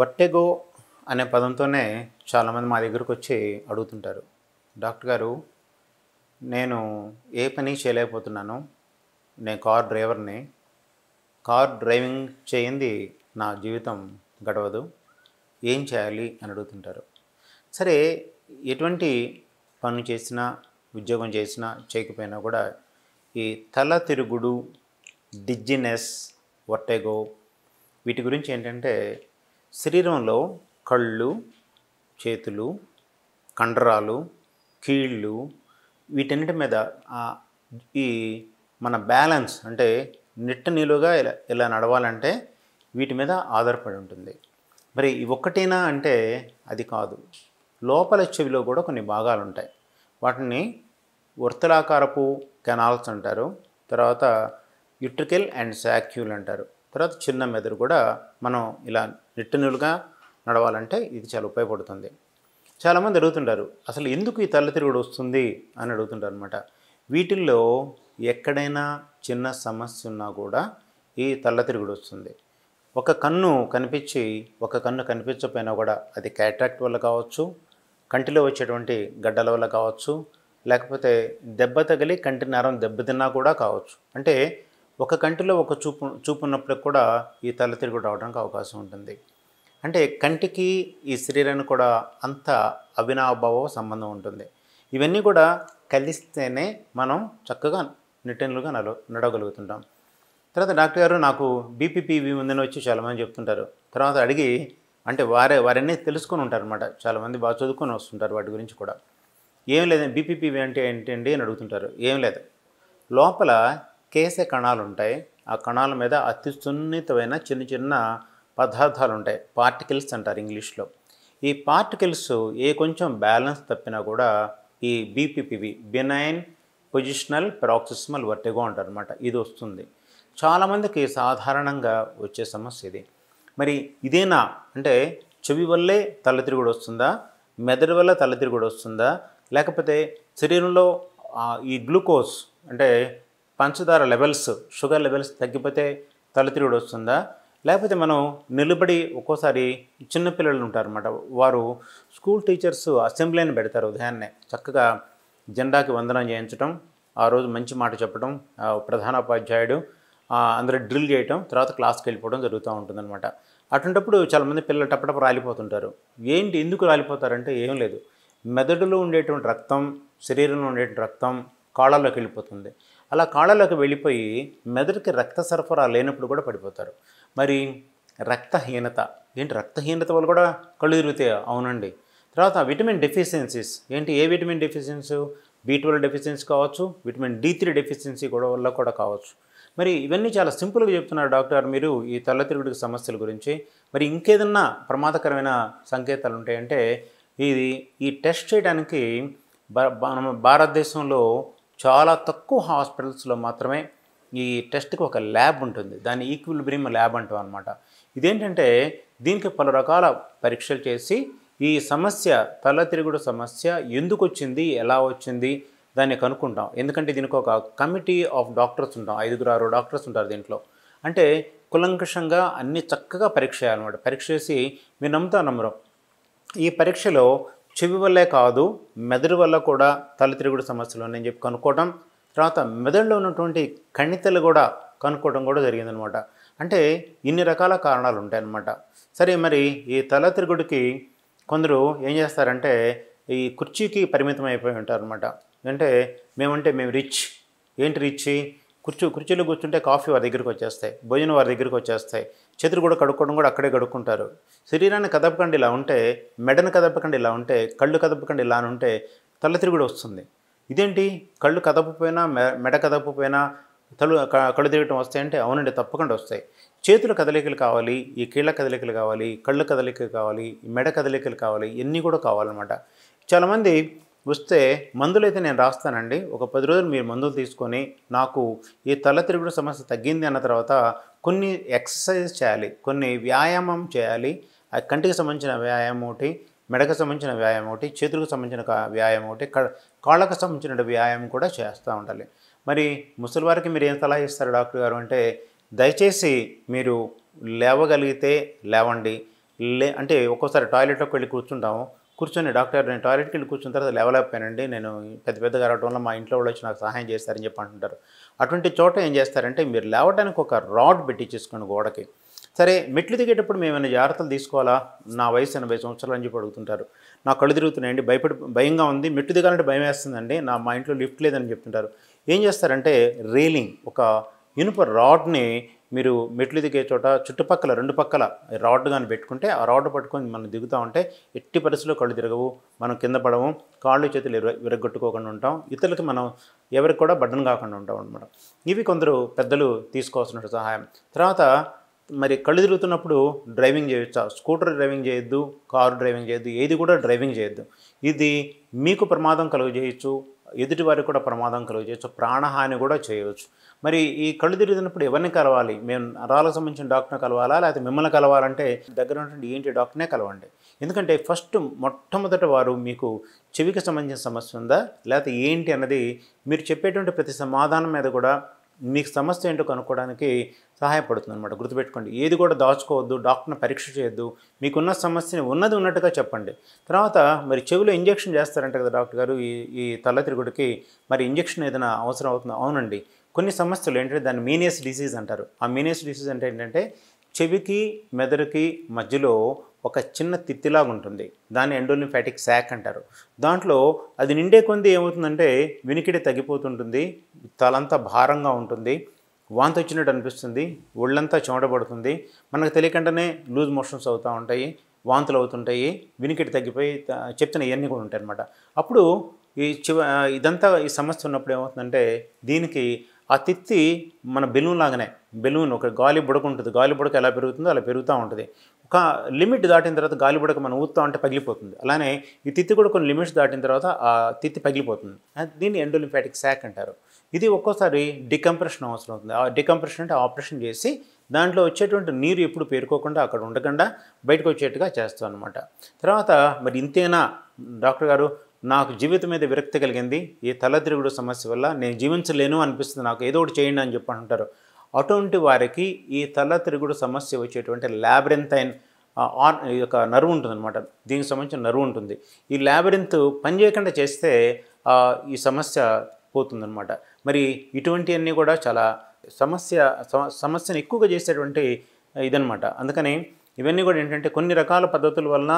వర్టెగో అనే పదంతోనే చాలామంది మా దగ్గరకు వచ్చి అడుగుతుంటారు డాక్టర్ గారు నేను ఏ పని చేయలేకపోతున్నాను నేను కార్ డ్రైవర్ని కార్ డ్రైవింగ్ చేయింది నా జీవితం గడవదు ఏం చేయాలి అని అడుగుతుంటారు సరే ఎటువంటి పనులు చేసినా ఉద్యోగం చేసినా చేయకపోయినా కూడా ఈ తల తిరుగుడు డిజ్జినెస్ వట్టెగో వీటి గురించి ఏంటంటే శరీరంలో కళ్ళు చేతులు కండరాలు కీళ్ళు వీటన్నిటి మీద ఈ మన బ్యాలెన్స్ అంటే నిట్ట నీలుగా ఇలా ఇలా నడవాలంటే వీటి మీద ఆధారపడి ఉంటుంది మరి ఒక్కటేనా అంటే అది కాదు లోపల చెవిలో కూడా కొన్ని భాగాలు ఉంటాయి వాటిని వృత్తలాకారపు కెనాల్స్ అంటారు తర్వాత యుట్రికల్ అండ్ శాక్యూల్ అంటారు తర్వాత చిన్న మెదడు కూడా మనం ఇలా నిట్టనులుగా నడవాలంటే ఇది చాలా ఉపయోగపడుతుంది చాలామంది అడుగుతుంటారు అసలు ఎందుకు ఈ తల్ల తిరుగుడు వస్తుంది అని అడుగుతుంటారు అనమాట వీటిల్లో ఎక్కడైనా చిన్న సమస్య ఉన్నా కూడా ఈ తల్ల తిరుగుడు వస్తుంది ఒక కన్ను కనిపించి ఒక కన్ను కనిపించకపోయినా కూడా అది క్యాట్రాక్ట్ వల్ల కావచ్చు కంటిలో వచ్చేటువంటి గడ్డల వల్ల కావచ్చు లేకపోతే దెబ్బ తగిలి కంటి నరం దెబ్బతిన్నా కూడా కావచ్చు అంటే ఒక కంటిలో ఒక చూపు చూపున్నప్పుడు కూడా ఈ తల తిరుగుడు రావడానికి అవకాశం ఉంటుంది అంటే కంటికి ఈ శరీరానికి కూడా అంత అవినాభావ సంబంధం ఉంటుంది ఇవన్నీ కూడా కలిస్తేనే మనం చక్కగా నిటెన్లుగా నడ నడవగలుగుతుంటాం తర్వాత డాక్టర్ గారు నాకు బీపీపీవి ఉందని వచ్చి చాలామంది చెప్తుంటారు తర్వాత అడిగి అంటే వారే వారన్నీ తెలుసుకొని ఉంటారు అనమాట చాలామంది బాగా చదువుకొని వస్తుంటారు వాటి గురించి కూడా ఏం లేదండి బీపీపీవి అంటే ఏంటండి అని అడుగుతుంటారు ఏం లేదు లోపల కేసే కణాలు ఉంటాయి ఆ కణాల మీద అతి సున్నితమైన చిన్న చిన్న పదార్థాలు ఉంటాయి పార్టికల్స్ అంటారు ఇంగ్లీష్లో ఈ పార్టికల్స్ ఏ కొంచెం బ్యాలెన్స్ తప్పినా కూడా ఈ BPPV benign positional paroxysmal vertigo అనమాట ఇది వస్తుంది చాలామందికి సాధారణంగా వచ్చే సమస్య ఇది మరి ఇదేనా అంటే చెవి వల్లే తలతిరుగుడు వస్తుందా మెదడు వల్ల తలతిరుగుడు వస్తుందా లేకపోతే శరీరంలో ఈ గ్లూకోజ్ అంటే పంచదార లెవెల్స్ షుగర్ లెవెల్స్ తగ్గిపోతే తిరుగుడు వస్తుందా లేకపోతే మనం నిలబడి ఒక్కోసారి చిన్నపిల్లలు ఉంటారన్నమాట వారు స్కూల్ టీచర్స్ అసెంబ్లీని పెడతారు ఉదయాన్నే చక్కగా జెండాకి వందనం చేయించడం ఆ రోజు మంచి మాట చెప్పడం ప్రధానోపాధ్యాయుడు అందరూ డ్రిల్ చేయడం తర్వాత క్లాస్కి వెళ్ళిపోవడం జరుగుతూ ఉంటుందన్నమాట అటువంటిప్పుడు చాలామంది పిల్లలు టప్పటప్పుడు రాలిపోతుంటారు ఏంటి ఎందుకు రాలిపోతారంటే ఏం లేదు మెదడులో ఉండేటువంటి రక్తం శరీరంలో ఉండేటువంటి రక్తం కాళ్ళలోకి వెళ్ళిపోతుంది అలా కాళ్ళలోకి వెళ్ళిపోయి మెదడుకి రక్త సరఫరా లేనప్పుడు కూడా పడిపోతారు మరి రక్తహీనత ఏంటి రక్తహీనత వల్ల కూడా కళ్ళు తిరుగుతాయి అవునండి తర్వాత విటమిన్ డెఫిషియన్సీస్ ఏంటి ఏ vitamin deficiency B twelve deficiency కావచ్చు విటమిన్ డి త్రీ డెఫిషియన్సీ కూడా వల్ల కూడా కావచ్చు మరి ఇవన్నీ చాలా సింపుల్గా చెప్తున్నారు డాక్టర్ మీరు ఈ తిరుగుడు సమస్యల గురించి మరి ఇంకేదన్నా ప్రమాదకరమైన సంకేతాలు ఉంటాయంటే ఇది ఈ టెస్ట్ చేయడానికి భారతదేశంలో చాలా తక్కువ హాస్పిటల్స్లో మాత్రమే ఈ టెస్ట్కి ఒక ల్యాబ్ ఉంటుంది దాన్ని బ్రీమ్ ల్యాబ్ అంటాం అనమాట ఇదేంటంటే దీనికి పలు రకాల పరీక్షలు చేసి ఈ సమస్య తిరుగుడు సమస్య ఎందుకు వచ్చింది ఎలా వచ్చింది దాన్ని కనుక్కుంటాం ఎందుకంటే దీనికి ఒక కమిటీ ఆఫ్ డాక్టర్స్ ఉంటాం ఐదుగురు ఆరు డాక్టర్స్ ఉంటారు దీంట్లో అంటే కులంకషంగా అన్ని చక్కగా పరీక్ష చేయాలన్నమాట పరీక్ష చేసి మీరు నమ్ముతా నమ్మరు ఈ పరీక్షలో చెవి వల్లే కాదు మెదడు వల్ల కూడా తలతిరుగుడు సమస్యలు ఉన్నాయని చెప్పి కనుక్కోవటం తర్వాత మెదడులో ఉన్నటువంటి కణితలు కూడా కనుక్కోవడం కూడా జరిగిందనమాట అంటే ఇన్ని రకాల కారణాలు ఉంటాయన్నమాట సరే మరి ఈ తలతిరుగుడికి కొందరు ఏం చేస్తారంటే ఈ కుర్చీకి పరిమితం అయిపోయి ఉంటారనమాట అంటే మేమంటే మేము రిచ్ ఏంటి రిచ్ కుర్చీ కుర్చీలో కూర్చుంటే కాఫీ వారి దగ్గరికి వచ్చేస్తాయి భోజనం వారి దగ్గరికి వచ్చేస్తాయి చేతులు కూడా కడుక్కోవడం కూడా అక్కడే కడుక్కుంటారు శరీరాన్ని కదపకండి ఇలా ఉంటే మెడను కదపకండి ఇలా ఉంటే కళ్ళు కదపకండి ఇలా ఉంటే తల కూడా వస్తుంది ఇదేంటి కళ్ళు కదపపోయినా మెడ కదపపోయినా తలు కళ్ళు తిరగటం వస్తాయంటే అవునండి తప్పకుండా వస్తాయి చేతుల కదలికలు కావాలి ఈ కీళ్ళ కదలికలు కావాలి కళ్ళు కదలికలు కావాలి మెడ కదలికలు కావాలి ఇవన్నీ కూడా కావాలన్నమాట చాలామంది వస్తే మందులైతే నేను రాస్తానండి ఒక పది రోజులు మీరు మందులు తీసుకొని నాకు ఈ తల తిరుగుడు సమస్య తగ్గింది అన్న తర్వాత కొన్ని ఎక్సర్సైజ్ చేయాలి కొన్ని వ్యాయామం చేయాలి కంటికి సంబంధించిన వ్యాయామం ఒకటి మెడకు సంబంధించిన వ్యాయామం ఒకటి చేతులకు సంబంధించిన వ్యాయామం ఒకటి కాళ్ళకు సంబంధించిన వ్యాయామం కూడా చేస్తూ ఉండాలి మరి ముసలివారికి మీరు ఏం సలహా ఇస్తారు డాక్టర్ గారు అంటే దయచేసి మీరు లేవగలిగితే లేవండి లే అంటే ఒక్కోసారి టాయిలెట్లోకి వెళ్ళి కూర్చుంటాము కూర్చొని డాక్టర్ నేను టాయిలెట్కి వెళ్ళి కూర్చున్న తర్వాత లేవలేకపోయానండి నేను పెద్ద పెద్దగా రావడంలో మా ఇంట్లో వాళ్ళు వచ్చి నాకు సహాయం చేస్తారని చెప్పి అంటుంటారు అటువంటి చోట ఏం చేస్తారంటే మీరు లేవడానికి ఒక రాడ్ పెట్టించేసుకోండి గోడకి సరే మెట్లు దిగేటప్పుడు మేము ఏమైనా జాగ్రత్తలు తీసుకోవాలా నా వయసు ఎనభై సంవత్సరాలు అని చెప్పి అడుగుతుంటారు నా కళ్ళు తిరుగుతున్నాయండి భయపడి భయంగా ఉంది మెట్లు దిగాలంటే భయం వేస్తుందండి నా మా ఇంట్లో లిఫ్ట్ లేదని చెప్తుంటారు ఏం చేస్తారంటే రీలింగ్ ఒక ఇనుప రాడ్ని మీరు మెట్లు దిగే చోట చుట్టుపక్కల రెండు పక్కల రాడ్ కానీ పెట్టుకుంటే ఆ రాడ్ పట్టుకొని మనం దిగుతూ ఉంటే ఎట్టి పరిస్థితుల్లో కళ్ళు తిరగవు మనం కింద పడవు కాళ్ళు చేతులు విరగొట్టుకోకుండా ఉంటాం ఇతరులకి మనం ఎవరికి కూడా బడ్డను కాకుండా ఉంటాం అనమాట ఇవి కొందరు పెద్దలు తీసుకోవాల్సిన సహాయం తర్వాత మరి కళ్ళు తిరుగుతున్నప్పుడు డ్రైవింగ్ చేయొచ్చా స్కూటర్ డ్రైవింగ్ చేయొద్దు కారు డ్రైవింగ్ చేయొద్దు ఏది కూడా డ్రైవింగ్ చేయొద్దు ఇది మీకు ప్రమాదం కలుగజేయచ్చు ఎదుటి వారికి కూడా ప్రమాదం కలుగజేయచ్చు ప్రాణహాని కూడా చేయవచ్చు మరి ఈ కళ్ళు తిరిగినప్పుడు ఎవరిని కలవాలి మేము నరాలకు సంబంధించిన డాక్టర్ని కలవాలా లేకపోతే మిమ్మల్ని కలవాలంటే దగ్గర ఉన్నటువంటి ఏంటి డాక్టర్నే కలవండి ఎందుకంటే ఫస్ట్ మొట్టమొదట వారు మీకు చెవికి సంబంధించిన సమస్య ఉందా లేకపోతే ఏంటి అన్నది మీరు చెప్పేటువంటి ప్రతి సమాధానం మీద కూడా మీకు సమస్య ఏంటో కనుక్కోవడానికి సహాయపడుతుంది అనమాట గుర్తుపెట్టుకోండి ఏది కూడా దాచుకోవద్దు డాక్టర్ని పరీక్ష చేయొద్దు మీకున్న సమస్యని ఉన్నది ఉన్నట్టుగా చెప్పండి తర్వాత మరి చెవిలో ఇంజెక్షన్ చేస్తారంట కదా డాక్టర్ గారు ఈ ఈ తల తిరుగుడికి మరి ఇంజెక్షన్ ఏదైనా అవసరం అవుతుంది అవునండి కొన్ని సమస్యలు ఏంటంటే దాన్ని మీనియస్ డిసీజ్ అంటారు ఆ మీనియస్ డిసీజ్ అంటే ఏంటంటే చెవికి మెదడుకి మధ్యలో ఒక చిన్న తిత్తిలాగా ఉంటుంది దాన్ని ఎండోలింఫాటిక్ శాక్ అంటారు దాంట్లో అది నిండే కొంది ఏమవుతుందంటే వినికిడి తగ్గిపోతుంటుంది తలంతా భారంగా ఉంటుంది వాంతి వచ్చినట్టు అనిపిస్తుంది ఒళ్ళంతా చెమటబడుతుంది మనకు తెలియకుండానే లూజ్ మోషన్స్ అవుతూ ఉంటాయి వాంతులు అవుతుంటాయి వినికిడి తగ్గిపోయి చెప్తున్న ఇవన్నీ కూడా ఉంటాయి అనమాట అప్పుడు ఈ చివ ఇదంతా ఈ సమస్య ఉన్నప్పుడు ఏమవుతుందంటే దీనికి ఆ తిత్తి మన బెలూన్ లాగానే బెలూన్ ఒక గాలి బుడక ఉంటుంది గాలి బుడక ఎలా పెరుగుతుందో అలా పెరుగుతూ ఉంటుంది ఒక లిమిట్ దాటిన తర్వాత గాలి బుడక మనం ఊతా అంటే పగిలిపోతుంది అలానే ఈ తిత్తి కూడా కొన్ని లిమిట్స్ దాటిన తర్వాత ఆ తిత్తి పగిలిపోతుంది దీన్ని ఎండోలింఫాటిక్ శాక్ అంటారు ఇది ఒక్కోసారి డికంప్రెషన్ అవసరం అవుతుంది ఆ డికంప్రెషన్ అంటే ఆపరేషన్ చేసి దాంట్లో వచ్చేటువంటి నీరు ఎప్పుడు పేరుకోకుండా అక్కడ ఉండకుండా బయటకు వచ్చేట్టుగా చేస్తాం అనమాట తర్వాత మరి ఇంతేనా డాక్టర్ గారు నాకు జీవితం మీద విరక్తి కలిగింది ఈ తలద్రిగుడు సమస్య వల్ల నేను జీవించలేను అనిపిస్తుంది నాకు ఏదో ఒకటి చేయండి అని చెప్పి అంటారు అటువంటి వారికి ఈ తల తిరుగుడు సమస్య వచ్చేటువంటి ల్యాబ్రెంథైన్ ఆన్ ఈ యొక్క నరువు ఉంటుందన్నమాట దీనికి సంబంధించిన నరువు ఉంటుంది ఈ ల్యాబరింత్ చేయకుండా చేస్తే ఈ సమస్య పోతుందన్నమాట మరి ఇటువంటివన్నీ కూడా చాలా సమస్య సమస్యను ఎక్కువగా చేసేటువంటి ఇదనమాట అందుకని ఇవన్నీ కూడా ఏంటంటే కొన్ని రకాల పద్ధతుల వలన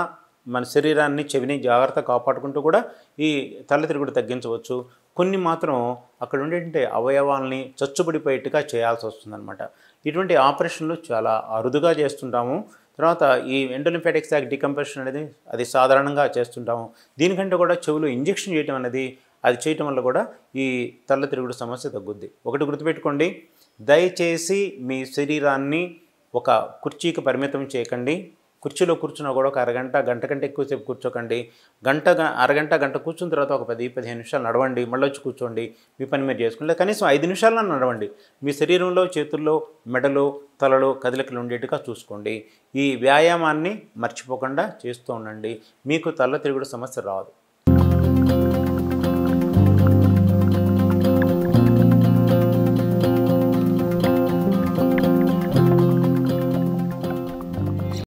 మన శరీరాన్ని చెవిని జాగ్రత్త కాపాడుకుంటూ కూడా ఈ తల్లతిరుగుడు తిరుగుడు తగ్గించవచ్చు కొన్ని మాత్రం అక్కడ ఉండేటువంటి అవయవాల్ని చచ్చుబడిపోయేట్టుగా చేయాల్సి వస్తుందన్నమాట ఇటువంటి ఆపరేషన్లు చాలా అరుదుగా చేస్తుంటాము తర్వాత ఈ ఎండోలింఫాటిక్ సాక్ డికంప్రెషన్ అనేది అది సాధారణంగా చేస్తుంటాము దీనికంటే కూడా చెవులు ఇంజెక్షన్ చేయటం అనేది అది చేయటం వల్ల కూడా ఈ తల్ల తిరుగుడు సమస్య తగ్గుద్ది ఒకటి గుర్తుపెట్టుకోండి దయచేసి మీ శరీరాన్ని ఒక కుర్చీకి పరిమితం చేయకండి కుర్చీలో కూర్చున్నా కూడా ఒక అరగంట గంట కంటే ఎక్కువసేపు కూర్చోకండి గంట అరగంట గంట కూర్చున్న తర్వాత ఒక పది పదిహేను నిమిషాలు నడవండి మళ్ళీ వచ్చి కూర్చోండి మీ పని మీరు చేసుకుంటే కనీసం ఐదు నిమిషాలన్నా నడవండి మీ శరీరంలో చేతుల్లో మెడలో తలలో కదలికలు ఉండేట్టుగా చూసుకోండి ఈ వ్యాయామాన్ని మర్చిపోకుండా చేస్తూ ఉండండి మీకు తల తిరుగుడు సమస్య రాదు